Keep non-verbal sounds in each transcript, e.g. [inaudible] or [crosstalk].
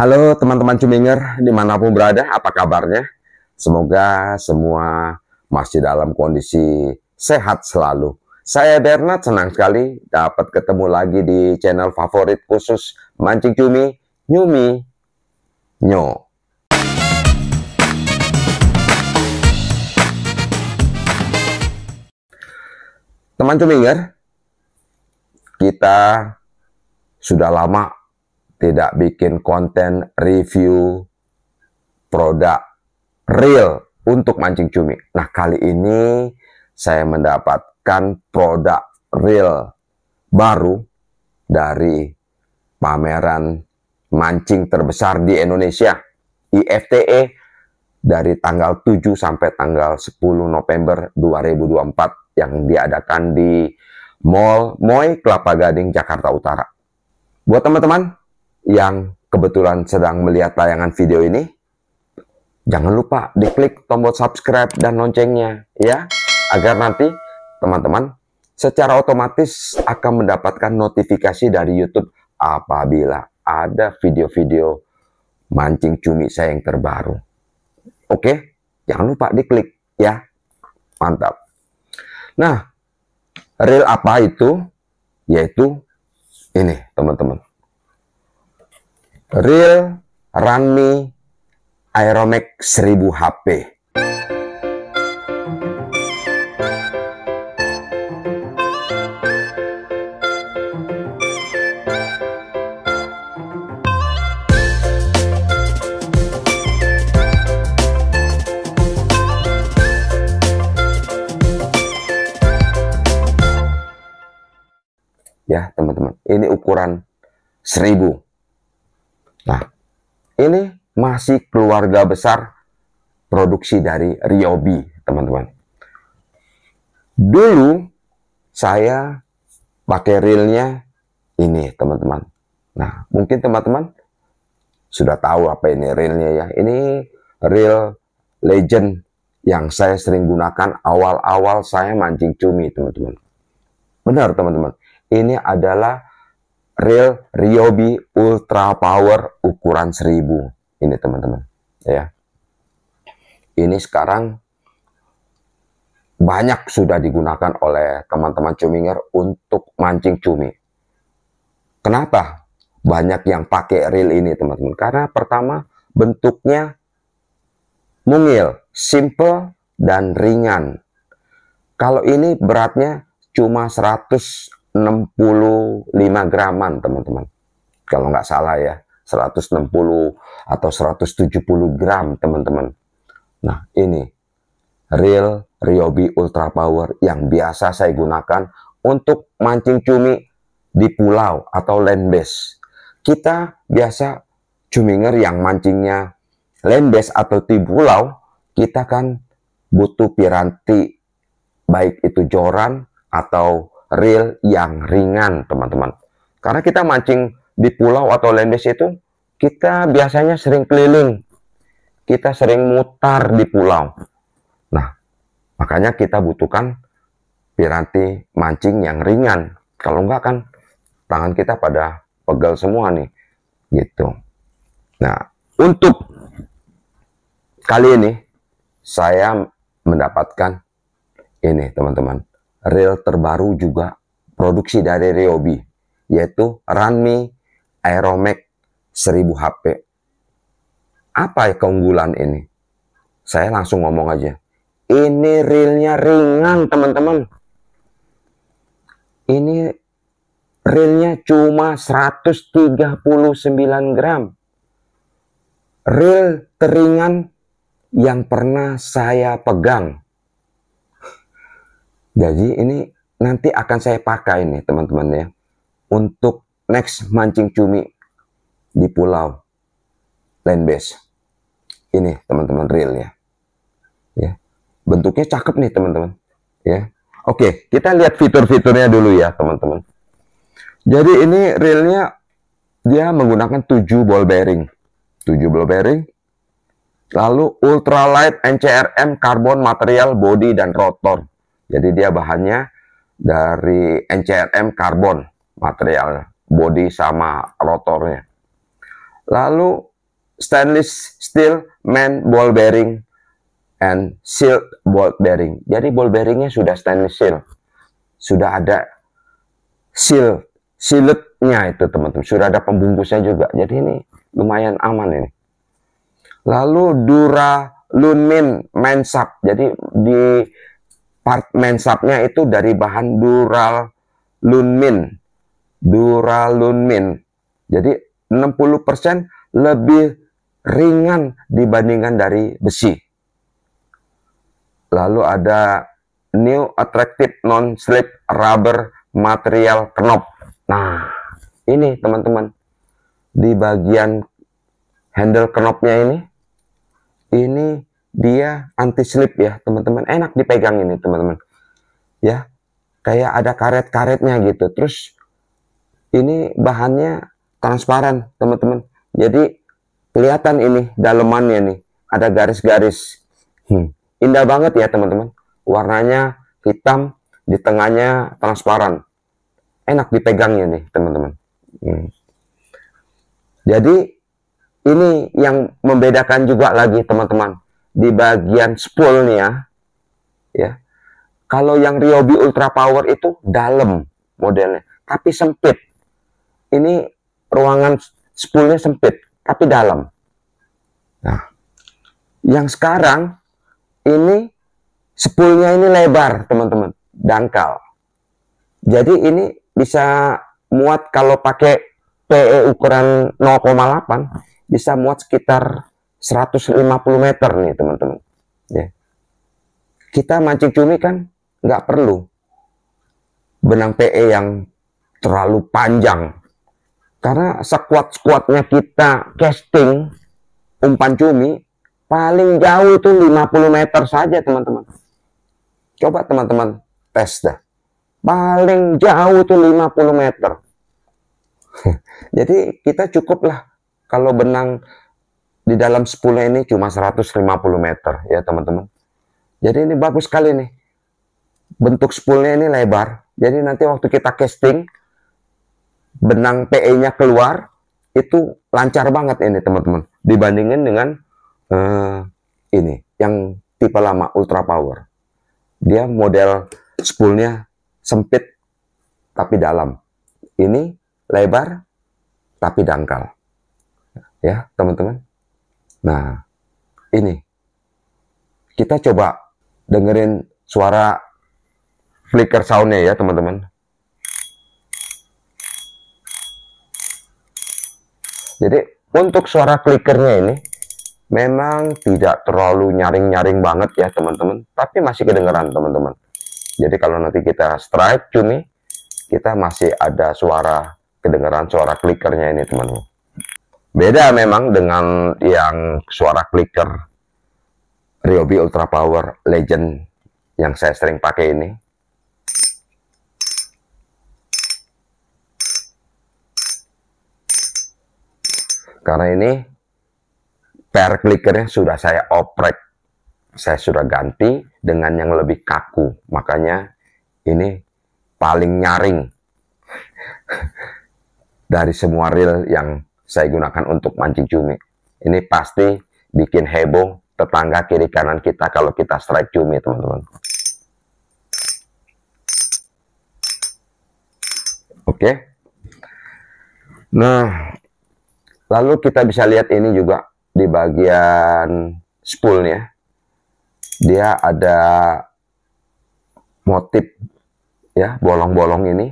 Halo teman-teman Cuminger, dimanapun berada, apa kabarnya? Semoga semua masih dalam kondisi sehat selalu. Saya Bernard, senang sekali dapat ketemu lagi di channel favorit khusus Mancing Cumi, Nyumi, Nyo. Teman Cuminger, kita sudah lama tidak bikin konten review produk real untuk mancing cumi. Nah, kali ini saya mendapatkan produk real baru dari pameran mancing terbesar di Indonesia, IFTE, dari tanggal 7 sampai tanggal 10 November 2024 yang diadakan di Mall Moy Kelapa Gading, Jakarta Utara. Buat teman-teman yang kebetulan sedang melihat tayangan video ini, jangan lupa diklik tombol subscribe dan loncengnya ya, agar nanti teman-teman secara otomatis akan mendapatkan notifikasi dari YouTube apabila ada video-video mancing cumi saya yang terbaru. Oke, jangan lupa diklik ya. Mantap. Nah, real apa itu? Yaitu ini, teman-teman Real Runme Aeromax 1000 HP. Ya, teman-teman. Ini ukuran 1000 Nah, ini masih keluarga besar produksi dari Ryobi, teman-teman. Dulu saya pakai reelnya ini, teman-teman. Nah, mungkin teman-teman sudah tahu apa ini reelnya ya. Ini reel legend yang saya sering gunakan awal-awal saya mancing cumi, teman-teman. Benar, teman-teman. Ini adalah real Ryobi Ultra Power ukuran 1000 ini teman-teman ya ini sekarang banyak sudah digunakan oleh teman-teman cuminger untuk mancing cumi kenapa banyak yang pakai reel ini teman-teman karena pertama bentuknya mungil simple dan ringan kalau ini beratnya cuma 100 65 graman teman-teman kalau nggak salah ya 160 atau 170 gram teman-teman nah ini real Ryobi Ultra Power yang biasa saya gunakan untuk mancing cumi di pulau atau land base kita biasa cuminger yang mancingnya land base atau di pulau kita kan butuh piranti baik itu joran atau reel yang ringan, teman-teman. Karena kita mancing di pulau atau lembes itu, kita biasanya sering keliling. Kita sering mutar di pulau. Nah, makanya kita butuhkan piranti mancing yang ringan. Kalau enggak kan tangan kita pada pegal semua nih. Gitu. Nah, untuk kali ini saya mendapatkan ini teman-teman reel terbaru juga produksi dari Ryobi, yaitu Ranmi Aeromax 1000 HP. Apa ya keunggulan ini? Saya langsung ngomong aja. Ini reelnya ringan, teman-teman. Ini reelnya cuma 139 gram. Reel teringan yang pernah saya pegang. Jadi ini nanti akan saya pakai nih teman-teman ya untuk next mancing cumi di pulau land base. Ini teman-teman real ya. Ya. Bentuknya cakep nih teman-teman. Ya. Oke, kita lihat fitur-fiturnya dulu ya teman-teman. Jadi ini realnya dia menggunakan 7 ball bearing. 7 ball bearing. Lalu ultralight NCRM carbon material body dan rotor. Jadi dia bahannya dari NCRM karbon material body sama rotornya. Lalu stainless steel main ball bearing and sealed ball bearing. Jadi ball bearingnya sudah stainless steel. Sudah ada seal, sealednya itu teman-teman. Sudah ada pembungkusnya juga. Jadi ini lumayan aman ini. Lalu Dura Lumin Mensap. Jadi di part mensapnya itu dari bahan dural lunmin. lunmin Jadi 60% lebih ringan dibandingkan dari besi. Lalu ada new attractive non-slip rubber material knob. Nah, ini teman-teman di bagian handle knobnya ini ini dia anti slip ya teman-teman enak dipegang ini teman-teman ya kayak ada karet-karetnya gitu terus ini bahannya transparan teman-teman jadi kelihatan ini dalemannya nih ada garis-garis hmm. indah banget ya teman-teman warnanya hitam di tengahnya transparan enak dipegangnya nih teman-teman hmm. jadi ini yang membedakan juga lagi teman-teman di bagian spoolnya ya kalau yang Ryobi Ultra Power itu dalam modelnya tapi sempit ini ruangan spoolnya sempit tapi dalam nah yang sekarang ini spoolnya ini lebar teman-teman dangkal jadi ini bisa muat kalau pakai PE ukuran 0,8 bisa muat sekitar 150 meter nih teman-teman. Ya. Kita mancing cumi kan nggak perlu benang PE yang terlalu panjang. Karena sekuat-sekuatnya kita casting umpan cumi, paling jauh itu 50 meter saja teman-teman. Coba teman-teman tes dah. Paling jauh itu 50 meter. [laughs] Jadi kita cukuplah kalau benang di dalam 10 ini cuma 150 meter ya teman-teman. Jadi ini bagus sekali nih. Bentuk spoolnya ini lebar. Jadi nanti waktu kita casting, benang PE-nya keluar, itu lancar banget ini teman-teman. Dibandingin dengan uh, ini, yang tipe lama, Ultra Power. Dia model spoolnya sempit, tapi dalam. Ini lebar, tapi dangkal. Ya, teman-teman. Nah, ini kita coba dengerin suara flicker soundnya ya teman-teman. Jadi untuk suara clickernya ini memang tidak terlalu nyaring-nyaring banget ya teman-teman, tapi masih kedengeran teman-teman. Jadi kalau nanti kita strike cumi, kita masih ada suara kedengeran suara clickernya ini teman-teman. Beda memang dengan yang suara clicker Ryobi Ultra Power Legend yang saya sering pakai ini. Karena ini per clickernya sudah saya oprek. Saya sudah ganti dengan yang lebih kaku. Makanya ini paling nyaring [laughs] dari semua reel yang saya gunakan untuk mancing cumi. Ini pasti bikin heboh tetangga kiri kanan kita kalau kita strike cumi, teman-teman. Oke. Nah, lalu kita bisa lihat ini juga di bagian spoolnya. Dia ada motif ya bolong-bolong ini.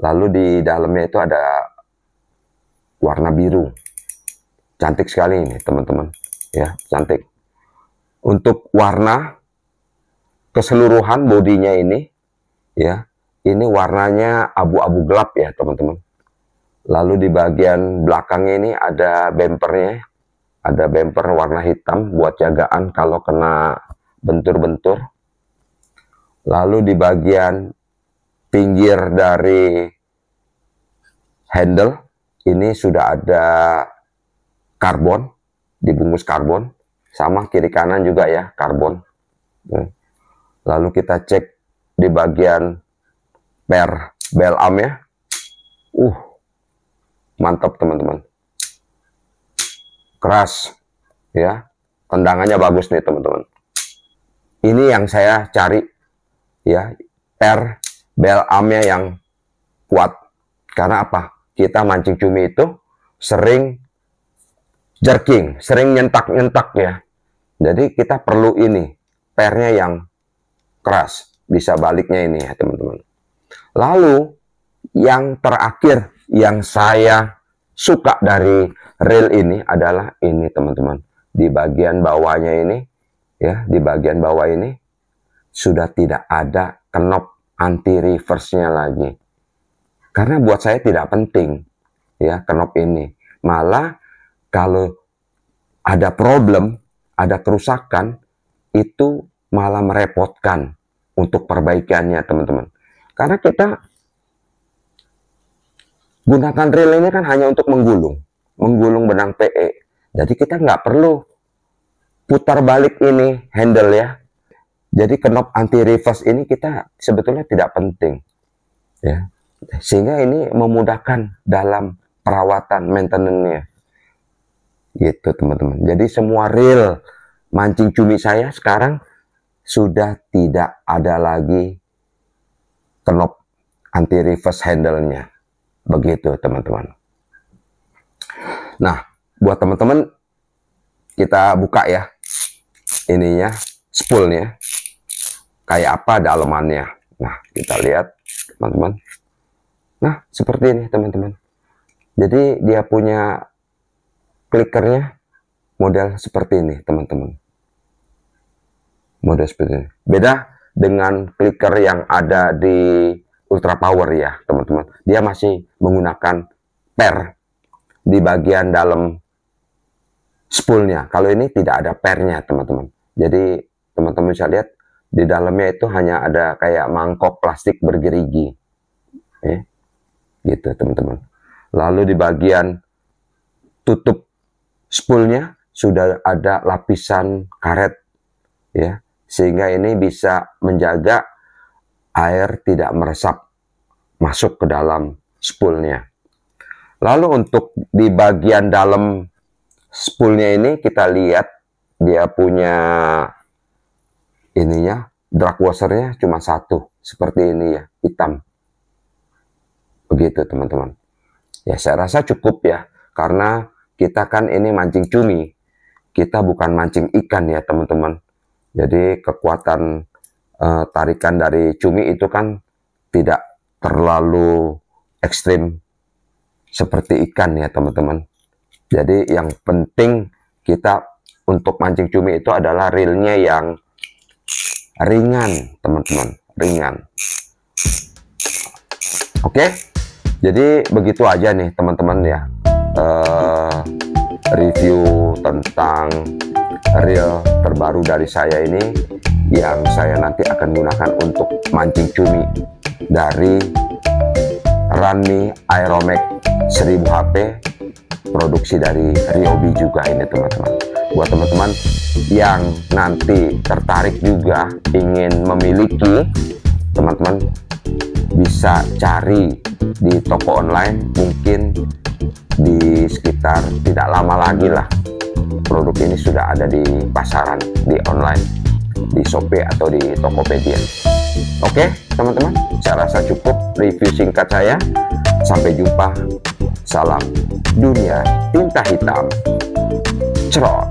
Lalu di dalamnya itu ada warna biru cantik sekali ini teman-teman ya cantik untuk warna keseluruhan bodinya ini ya ini warnanya abu-abu gelap ya teman-teman lalu di bagian belakangnya ini ada bempernya ada bemper warna hitam buat jagaan kalau kena bentur-bentur lalu di bagian pinggir dari handle ini sudah ada karbon dibungkus karbon sama kiri kanan juga ya karbon ya. lalu kita cek di bagian per bel arm ya uh mantap teman-teman keras ya tendangannya bagus nih teman-teman ini yang saya cari ya per bel armnya yang kuat karena apa kita mancing cumi itu sering jerking, sering nyentak-nyentak ya. Jadi kita perlu ini, pernya yang keras, bisa baliknya ini ya teman-teman. Lalu yang terakhir yang saya suka dari reel ini adalah ini teman-teman. Di bagian bawahnya ini ya, di bagian bawah ini sudah tidak ada kenop anti reverse-nya lagi. Karena buat saya tidak penting ya kenop ini. Malah kalau ada problem, ada kerusakan, itu malah merepotkan untuk perbaikannya teman-teman. Karena kita gunakan relay ini kan hanya untuk menggulung, menggulung benang PE. Jadi kita nggak perlu putar balik ini handle ya. Jadi kenop anti reverse ini kita sebetulnya tidak penting. Ya sehingga ini memudahkan dalam perawatan maintenance-nya gitu teman-teman jadi semua reel mancing cumi saya sekarang sudah tidak ada lagi knop anti reverse handle-nya begitu teman-teman nah buat teman-teman kita buka ya ininya spoolnya kayak apa dalemannya. nah kita lihat teman-teman Nah, seperti ini teman-teman. Jadi dia punya clickernya model seperti ini teman-teman. Model seperti ini. Beda dengan clicker yang ada di Ultra Power ya teman-teman. Dia masih menggunakan per di bagian dalam spoolnya. Kalau ini tidak ada pernya teman-teman. Jadi teman-teman bisa lihat di dalamnya itu hanya ada kayak mangkok plastik bergerigi. Ya gitu teman-teman lalu di bagian tutup spoolnya sudah ada lapisan karet ya sehingga ini bisa menjaga air tidak meresap masuk ke dalam spoolnya lalu untuk di bagian dalam spoolnya ini kita lihat dia punya ininya drag washernya cuma satu seperti ini ya hitam Begitu teman-teman. Ya saya rasa cukup ya, karena kita kan ini mancing cumi. Kita bukan mancing ikan ya teman-teman. Jadi kekuatan uh, tarikan dari cumi itu kan tidak terlalu ekstrim seperti ikan ya teman-teman. Jadi yang penting kita untuk mancing cumi itu adalah reelnya yang ringan teman-teman, ringan. Oke. Okay? jadi begitu aja nih teman-teman ya uh, review tentang reel terbaru dari saya ini yang saya nanti akan gunakan untuk mancing cumi dari Rani Aeromax 1000 HP produksi dari Ryobi juga ini teman-teman buat teman-teman yang nanti tertarik juga ingin memiliki teman-teman bisa cari di toko online mungkin di sekitar tidak lama lagi lah produk ini sudah ada di pasaran di online di Shopee atau di Tokopedia oke teman-teman saya rasa cukup review singkat saya sampai jumpa salam dunia tinta hitam cerot